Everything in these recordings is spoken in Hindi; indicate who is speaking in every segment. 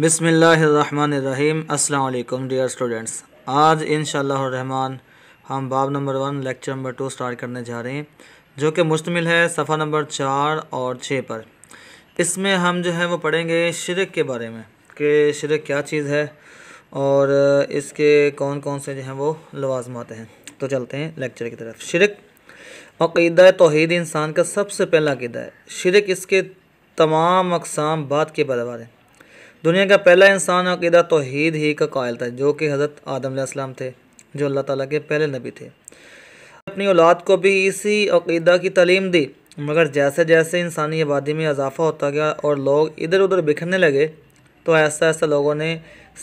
Speaker 1: बिसमीम् अल्लाम डियर स्टूडेंट्स आज इन रहमान हम बाब number one lecture number two start करने जा रहे हैं जो कि मुश्तमिल है सफ़ा नंबर चार और छः पर इसमें हम जो है वो पढ़ेंगे शिरक के बारे में कि शिरक क्या चीज़ है और इसके कौन कौन से जो हैं वो लवाजमाते हैं तो चलते हैं लेक्चर की तरफ शिरक अकीदा तोहद इंसान का सबसे पहला अकीदा है शिरक इसके तमाम अकसाम बात के बराबर है दुनिया का पहला इंसान अकीदा तोहद ही का कायल था जो कि हज़रत आदम थे जो अल्लाह ताला के पहले नबी थे अपनी औलाद को भी इसी अकीदा की तलीम दी मगर जैसे जैसे इंसानी आबादी में इजाफा होता गया और लोग इधर उधर बिखरने लगे तो ऐसा ऐसा लोगों ने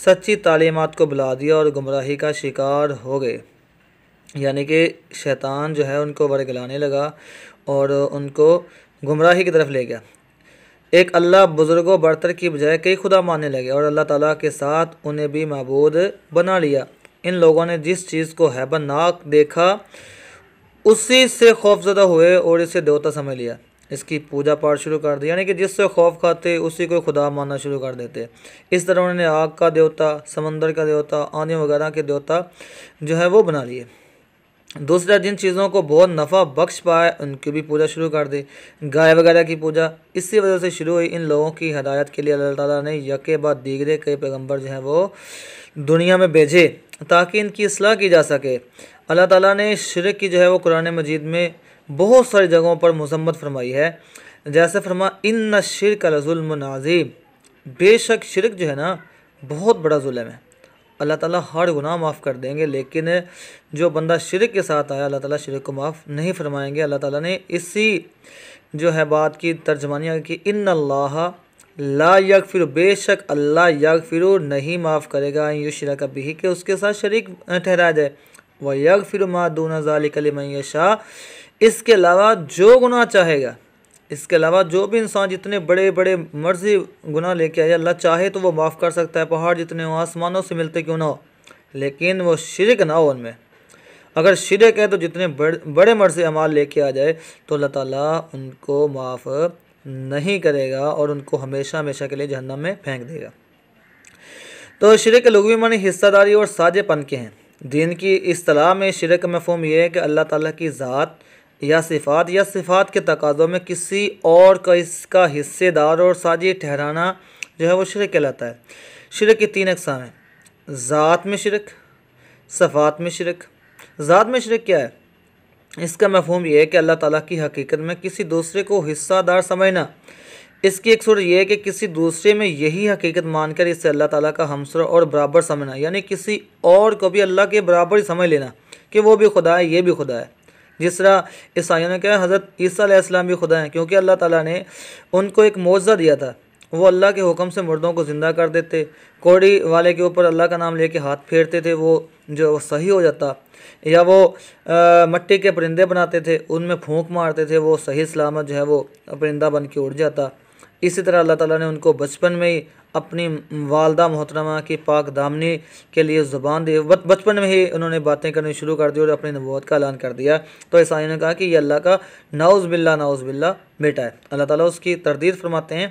Speaker 1: सच्ची तालीमत को बुला दिया और गुमराही का शिकार हो गए यानी कि शैतान जो है उनको वर्गलाने लगा और उनको गुमराही की तरफ ले गया एक अल्लाह बुजुर्गो बरतर की बजाय कई खुदा मानने लगे और अल्लाह ताला के साथ उन्हें भी मबूद बना लिया इन लोगों ने जिस चीज़ को हैबनाक देखा उसी से खौफजदा हुए और इसे देवता समझ लिया इसकी पूजा पाठ शुरू कर दी यानी कि जिससे खौफ खाते उसी को खुदा मानना शुरू कर देते इस तरह उन्होंने आग का देवता समंदर का देवता आने वगैरह के देवता जो है वो बना लिए दूसरा जिन चीज़ों को बहुत नफ़ा बख्श पाए उनकी भी पूजा शुरू कर दी गाय वगैरह की पूजा इसी वजह से शुरू हुई इन लोगों की हदायत के लिए अल्लाह ताला ने यके बाद दीगरे कई पैगंबर जो हैं वो दुनिया में भेजे ताकि इनकी असलाह की जा सके अल्लाह ताला ने शिरक की जो है वो कुरान मजीद में बहुत सारी जगहों पर मजम्मत फरमाई है जैसे फरमा इन न शिरक लजुल्म नाजीम बेशक शिरक जो है ना बहुत बड़ा जुल्म है अल्लाह ताला हर गुनाह माफ़ कर देंगे लेकिन जो बंदा शिरक के साथ आया अल्लाह ताला शिरक को माफ़ नहीं फरमाएंगे अल्लाह ताला ने इसी जो है बात की तर्जमानिया की इन अल्लाह ला यग फिर बेशक अल्लाह यग फिर नहीं माफ़ करेगा शरा का भी कि उसके साथ शरीक ठहराया जाए वह यग फिर माँ दूना शाह इसके अलावा जो गुनाह चाहेगा इसके अलावा जो भी इंसान जितने बड़े बड़े मर्जी गुना लेके आए अल्लाह चाहे तो वो माफ़ कर सकता है पहाड़ जितने हों आसमानों से मिलते क्यों ना हो लेकिन वो शिरक ना हो उनमें अगर शिरक है तो जितने बड़े बड़े मर्जी अमाल लेके आ जाए तो अल्लाह ताला उनको माफ़ नहीं करेगा और उनको हमेशा हमेशा के लिए जहन्नम में फेंक देगा तो शिरक के लगवी मानी हिस्सादारी और साझेपन के हैं दीन की इस तलाह में शिरक का मफहम यह है कि अल्लाह ताला की ज़ात या सिफात या सिफात के तकाज़ों में किसी और का इसका हिस्सेदार और साजी ठहराना जो है वो शिरक कहलाता है शिरक की तीन अकसाम हैं ज़ात में शिरक सफ़ात में शिरक ज़ात में शिरक क्या है इसका मफहम यह है कि अल्लाह ताला की हकीकत में किसी दूसरे को हिस्सादार समझना इसकी एक सूरत यह है कि किसी दूसरे में यही हकीकत मानकर इससे अल्लाह ताला का हमसर और बराबर समझना यानी किसी और को भी अल्लाह के बराबर ही समझ लेना कि वो भी खुदा है ये भी खुदा है जिस तरह ईसाइयों ने कहा हज़रत ईसा भी खुदा हैं क्योंकि अल्लाह ताला ने उनको एक मुआवजा दिया था वो अल्लाह के हुक्म से मुर्दों को ज़िंदा कर देते कोड़ी वाले के ऊपर अल्लाह का नाम लेके हाथ फेरते थे वो जो वो सही हो जाता या वो आ, मट्टी के परिंदे बनाते थे उनमें फूंक मारते थे वो सही सलामत जो है वो परिंदा बन के उड़ जाता इसी तरह अल्लाह ताला ने उनको बचपन में ही अपनी वालदा मोहतरमा की पाक दामनी के लिए ज़ुबान दी बचपन में ही उन्होंने बातें करनी शुरू कर दी और अपनी नबूत का ऐलान कर दिया तो ईसाई ने कहा कि यह अल्लाह का नाउज़ बिल्ला नाउज़ बिल्ला बेटा है अल्लाह ताला उसकी तरदीद फरमाते हैं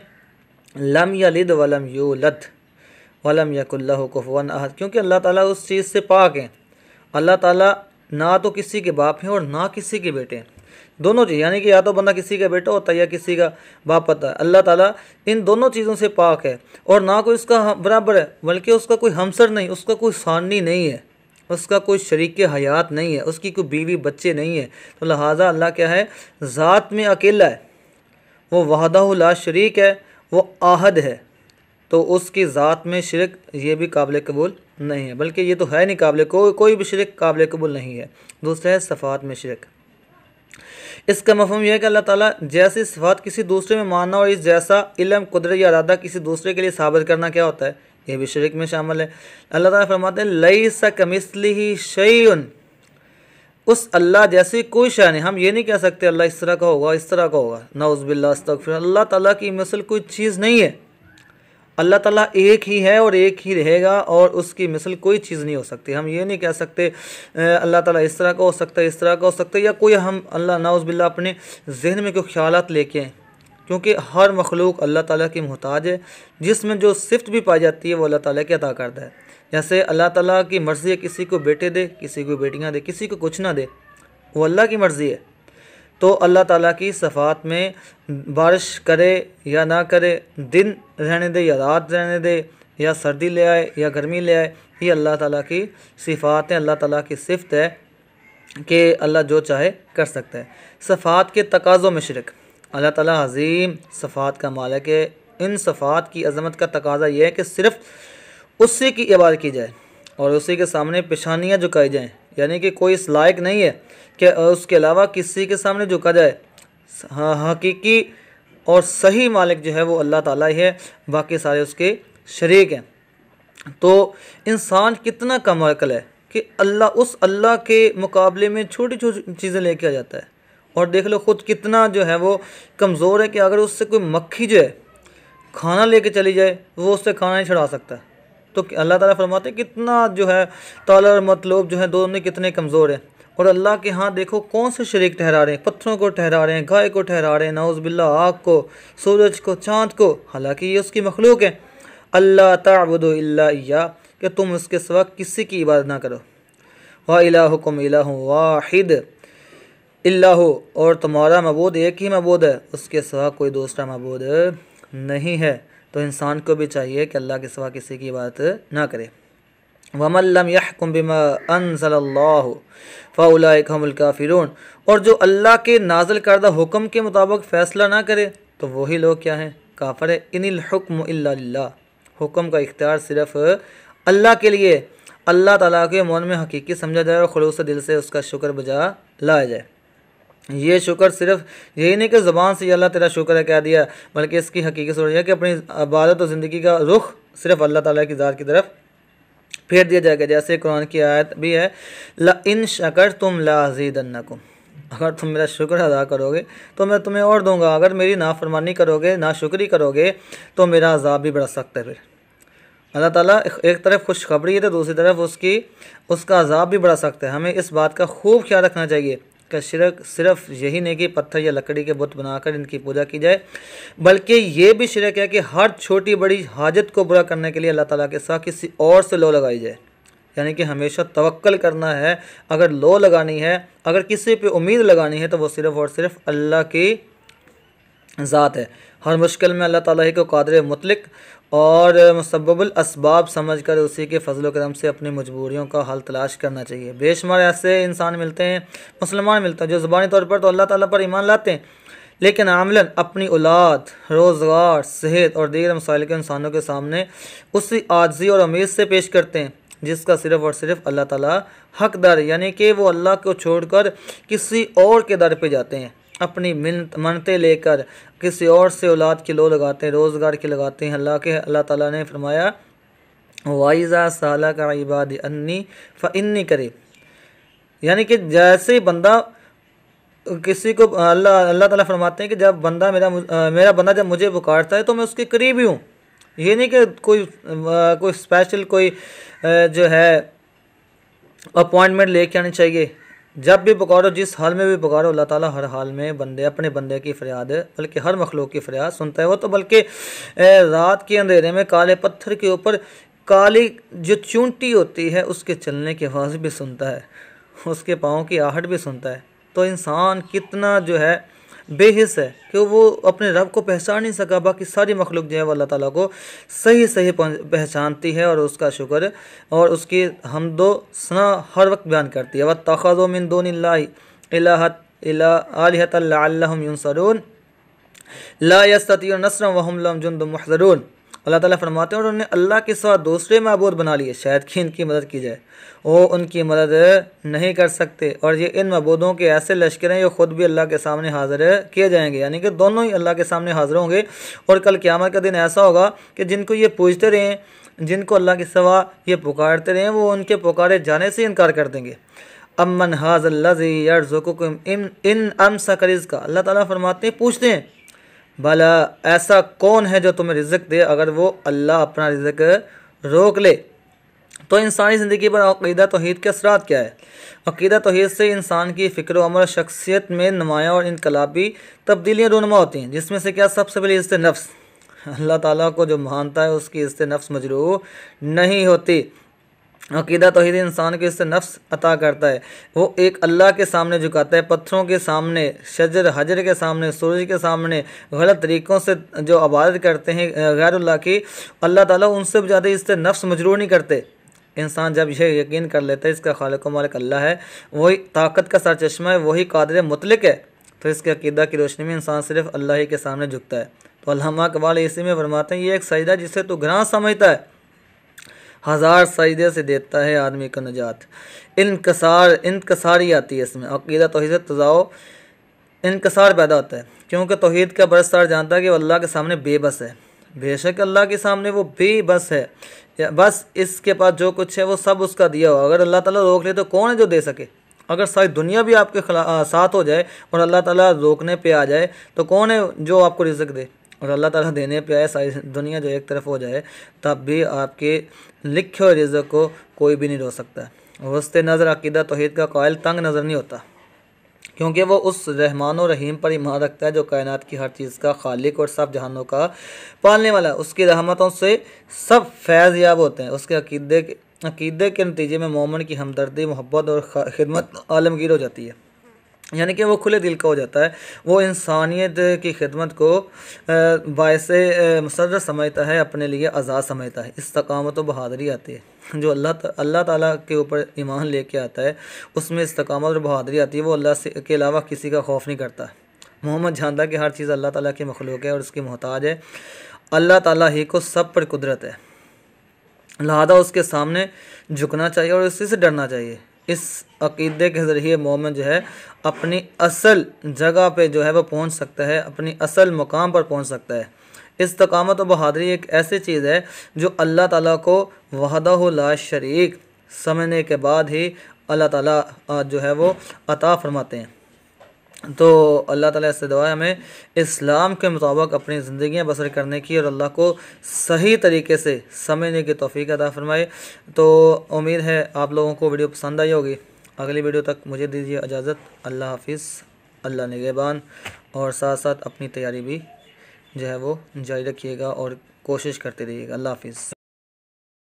Speaker 1: लम यलिद वलम यू लद वलम यकुल्ला कुफवन अहद क्योंकि अल्लाह ताला उस चीज़ से पाक हैं अल्लाह ताला ना तो किसी के बाप हैं और ना किसी के बेटे हैं दोनों चीज़ यानी कि या तो बंदा किसी का बेटा होता है या किसी का बाप होता है अल्लाह ताला इन दोनों चीज़ों से पाक है और ना कोई उसका बराबर है बल्कि उसका कोई हमसर नहीं उसका कोई सानी नहीं है उसका कोई शरीक हयात नहीं है उसकी कोई बीवी बच्चे नहीं है तो लिहाजा अल्लाह क्या है ज़ात में अकेला है वो वाहदा शरीक है वो आहद है तो उसकी ज़ात में शिरक ये भी काबिल कबूल नहीं है बल्कि ये तो है नहीं काबिल को कोई भी शिरक काबिल कबूल नहीं है दूसरा है सफ़ात में शिरक इसका मफहम यह है कि अल्लाह ताला जैसी सिफात किसी दूसरे में मानना और इस जैसा इलम कुदरत या अरादा किसी दूसरे के लिए साबित करना क्या होता है यह भी शर्क में शामिल है अल्लाह ताला फरमाते हैं लई सा कमिसली ही उस अल्लाह जैसी कोई शय नहीं हम ये नहीं कह सकते अल्लाह इस तरह का होगा इस तरह का होगा नाउज़बिल्ला अस्तफ़िर अल्लाह ताला की मिसल कोई चीज़ नहीं है अल्लाह ताला एक ही है और एक ही रहेगा और उसकी मिसल कोई चीज़ नहीं हो सकती हम ये नहीं कह सकते अल्लाह ताला इस तरह का हो सकता है इस तरह का हो सकता है या कोई हम अल्लाह नाउज़बिल्ला अपने जहन में कोई ख्याल लेके आए क्योंकि हर मखलूक अल्लाह ताला की मोहताज है जिसमें जो सिफ्त भी पाई जाती है वो अल्लाह ताला की अदा करता है जैसे अल्लाह ताला की मर्ज़ी है किसी को बेटे दे किसी को बेटियाँ दे किसी को कुछ ना दे वो अल्लाह की मर्ज़ी है तो अल्लाह ताला की सफ़ात में बारिश करे या ना करे दिन रहने दे या रात रहने दे या सर्दी ले आए या गर्मी ले आए ये अल्लाह ताला की सिफ़ात है अल्लाह ताला की सिफत है कि अल्लाह जो चाहे कर सकता है सफ़ात के तकाज़ों में शिरक अल्लाह ताला अजीम सफ़ात का मालिक है इन सफ़ात की अजमत का तकाजा यह है कि सिर्फ़ उसी की इबादत की जाए और उसी के सामने पेशानियाँ झुकाई जाएँ यानी कि कोई इस लायक नहीं है कि उसके अलावा किसी के सामने झुका जाए हाँ, हकीकी और सही मालिक जो है वो अल्लाह ताला ही है बाकी सारे उसके शरीक हैं तो इंसान कितना कम अकल है कि अल्लाह उस अल्लाह के मुकाबले में छोटी छोटी चीज़ें लेके आ जाता है और देख लो ख़ुद कितना जो है वो कमज़ोर है कि अगर उससे कोई मक्खी जो है खाना लेके चली जाए वो उससे खाना नहीं छुड़ा सकता तो अल्लाह ताला फरमाते कितना जो है और मतलब जो है दोनों कितने कमज़ोर हैं और अल्लाह के हाँ देखो कौन से शरीक ठहरा रहे हैं पत्थरों को ठहरा रहे हैं गाय को ठहरा रहे हैं नाउज़बिल्ला आग को सूरज को चाँद को हालाँकि ये उसकी मखलूक है अल्लाह तबदोल्ला कि तुम उसके सिवा किसी की इबादत ना करो वाहकुम इलाह वाहिद अल्लाह और तुम्हारा मबूद एक ही मबूद है उसके सिवा कोई दूसरा मबूद नहीं है तो इंसान को भी चाहिए कि अल्लाह के सिवा किसी की बात ना करे वमल्लम यहकुम बिमा अनसल्लाह फ़ाउल काफिरून और जो अल्लाह के नाजल करदा हुक्म के मुताबिक फ़ैसला ना करे तो वही लोग क्या हैं काफर है इनिल हुक्म इल्ला हुक्म का इख्तियार सिर्फ़ अल्लाह के लिए अल्लाह ताला के मौन में हकीकी समझा जाए और खलूस दिल से उसका शुक्र बजा लाया जाए ये शुक्र सिर्फ यही नहीं कि ज़बान से अल्लाह तेरा शुक्र है कह दिया बल्कि इसकी हकीकत सोच कि अपनी इबादत और ज़िंदगी का रुख सिर्फ अल्लाह ताला की ज़ात की तरफ फेर दिया जाएगा जैसे कुरान की आयत भी है इन शकर तुम लाजीदन्नकुम अगर तुम मेरा शुक्र अदा करोगे तो मैं तुम्हें और दूंगा अगर मेरी नाफरमानी करोगे ना शुक्री करोगे तो मेरा अजाब भी बढ़ सकता है फिर अल्लाह ताला एक तरफ खुशखबरी है तो दूसरी तरफ उसकी उसका अजाब भी बढ़ा सकता है हमें इस बात का खूब ख्याल रखना चाहिए का शिरक सिर्फ यही नहीं कि पत्थर या लकड़ी के बुत बनाकर इनकी पूजा की जाए बल्कि ये भी शिरक है कि हर छोटी बड़ी हाजत को पूरा करने के लिए अल्लाह ताला के साथ किसी और से लो लगाई जाए यानी कि हमेशा तवक्ल करना है अगर लो लगानी है अगर किसी पे उम्मीद लगानी है तो वो सिर्फ़ और सिर्फ अल्लाह की ज़ात है हर मुश्किल में अल्लाह ताला ही को कादर मुतलक और मुसबल इसबाब समझ कर उसी के फजल करम से अपनी मजबूरियों का हल तलाश करना चाहिए बेशुमार ऐसे इंसान मिलते हैं मुसलमान मिलते हैं जो ज़ुबानी तौर पर तो अल्लाह ताली पर ईमान लाते हैं लेकिन आमला अपनी औलाद रोज़गार सेहत और दीगर मसाइल के इंसानों के सामने उसी आजी और अमीर से पेश करते हैं जिसका सिर्फ और सिर्फ अल्लाह ताली हकदार यानी कि वो अल्लाह को छोड़कर किसी और के दर पर जाते हैं अपनी मिन मनते लेकर किसी और से औलाद की लो लगाते हैं रोज़गार की लगाते हैं अल्लाह के अल्लाह ताला ने फरमाया वाइज़ा साला का इबाद अन्नी फ़न्नी करे यानी कि जैसे बंदा किसी को अल्लाह अल्लाह ताला फरमाते हैं कि जब बंदा मेरा मेरा बंदा जब मुझे पुकारता है तो मैं उसके करीब ही हूँ ये नहीं कि कोई कोई स्पेशल कोई जो है अपॉइंटमेंट लेके आनी चाहिए जब भी पुकारो जिस हाल में भी पुकारो अल्लाह ताला हर हाल में बंदे अपने बंदे की फरियाद बल्कि हर मखलूक की फरियाद सुनता है वो तो बल्कि रात के अंधेरे में काले पत्थर के ऊपर काली जो चूंटी होती है उसके चलने की आवाज़ भी सुनता है उसके पाँव की आहट भी सुनता है तो इंसान कितना जो है बेहिस है कि वो अपने रब को पहचान नहीं सका बाकी सारी मखलूक जो है वो अल्लाह ताला को सही सही पहचानती है और उसका शुक्र और उसकी हमदो सना हर वक्त बयान करती है व तखज़ो मिन दोन आलहत यूनसरून ला यस्तती नसरम वहम लम महजरून अल्लाह ताला फरमाते हैं और उन्होंने अल्लाह के साथ दूसरे महबूद बना लिए शायद कि इनकी मदद की जाए वो उनकी मदद नहीं कर सकते और ये इन महबूदों के ऐसे लश्कर हैं जो ख़ुद भी अल्लाह के सामने हाजिर किए जाएंगे यानी कि दोनों ही अल्लाह के सामने हाजिर होंगे और कल क़्यामत का दिन ऐसा होगा कि जिनको ये पूछते रहें जिनको अल्लाह के सवा ये पुकारते रहें वो उनके पुकारे जाने से इनकार कर देंगे अमन हाजल्लाजी यार इन इन अम सकरिज़ का अल्लाह ताला फरमाते हैं पूछते हैं भला ऐसा कौन है जो तुम्हें रिज़क दे अगर वो अल्लाह अपना रिज़क रोक ले तो इंसानी ज़िंदगी पर अकीदा तोहद के असरा क्या है अकीदा तोहद से इंसान की फ़िक्र अमर शख्सियत में नुमाया और इनकलाबी तब्दीलियाँ रूनमा होती हैं जिसमें से क्या सबसे पहले इज़्त नफ्स अल्लाह ताली को जो मानता है उसकी इज़्त नफ्स मजरू नहीं होती अकीदा तोहद इंसान के इससे नफ्स अता करता है वो एक अल्लाह के सामने झुकाता है पत्थरों के सामने शजर हजर के सामने सूरज के सामने गलत तरीक़ों से जो आबादत करते हैं अल्लाह की अल्लाह ताला उनसे भी ज़्यादा इससे नफ्स मजरूर नहीं करते इंसान जब यह यकीन कर लेता है इसका खालक मालिक अल्लाह है वही ताकत का चश्मा है वही कादर मतलक है तो इसके अकीदा की रोशनी में इंसान सिर्फ अल्लाह ही के सामने झुकता है तो अल्लाह कबाल इसी में फरमाते हैं ये एक सजदा जिसे तो ग्रां समझता है हज़ार सजदे से देता है आदमी को निजात इनकसार इनकसारी आती है इसमें अकीदा तोहद से तजाओ इनकसार पैदा होता है क्योंकि तोहद का बरसार जानता है कि अल्लाह के सामने बेबस है बेशक अल्लाह के सामने वो बेबस है बस इसके पास जो कुछ है वो सब उसका दिया हो अगर अल्लाह ताला रोक ले तो कौन है जो दे सके अगर सारी दुनिया भी आपके आ, साथ हो जाए और अल्लाह ताला रोकने पे आ जाए तो कौन है जो आपको रिजक दे और अल्लाह ताला देने पे आए सारी दुनिया जो एक तरफ हो जाए तब भी आपके लिखे हुए रज़ को कोई भी नहीं रो सकता वस्ते नज़र अकीदा तोहद का कायल तंग नज़र नहीं होता क्योंकि वो उस रहमान और रहीम पर ईमान रखता है जो कायनात की हर चीज़ का खालिक और सब जहानों का पालने वाला है उसकी रहमतों से सब फैज़ याब होते हैं उसके अकीदे के अकीदे के नतीजे में मोमन की हमदर्दी मोहब्बत और खिदमत आलमगीर हो जाती है यानी कि वो खुले दिल का हो जाता है वो इंसानियत की खिदमत को बायस मुसर समझता है अपने लिए आज़ाद समझता है इस तकामत बहादरी आती है जो अल्लाह अल्लाह ताला के ऊपर ईमान लेके आता है उसमें इस्तकामत और बहादरी आती है वो अल्लाह से के अलावा किसी का खौफ नहीं करता मोहम्मद जानता कि हर चीज़ अल्लाह ताली की मखलूक है और उसकी मोहताज है अल्लाह ताली ही को सब पर कुदरत है लिहाजा उसके सामने झुकना चाहिए और उसी से डरना चाहिए इस अकीदे के ज़रिए मोमिन जो है अपनी असल जगह पे जो है वह पहुंच सकता है अपनी असल मकाम पर पहुंच सकता है तकामत और बहादुरी एक ऐसी चीज़ है जो अल्लाह ताला को वहदा ला शरीक समझने के बाद ही अल्लाह ताला जो है वो अता फरमाते हैं तो अल्लाह ताला से दुआ हमें इस्लाम के मुताबिक अपनी ज़िंदियाँ बसर करने की और अल्लाह को सही तरीके से समझने की तोफ़ी अदा फरमाए तो उम्मीद है आप लोगों को वीडियो पसंद आई होगी अगली वीडियो तक मुझे दीजिए इजाज़त अल्लाह हाफिज़ अल्लाह निगेबान और साथ साथ अपनी तैयारी भी जो है वो जारी रखिएगा और कोशिश करते रहिएगा अल्लाह हाफिज़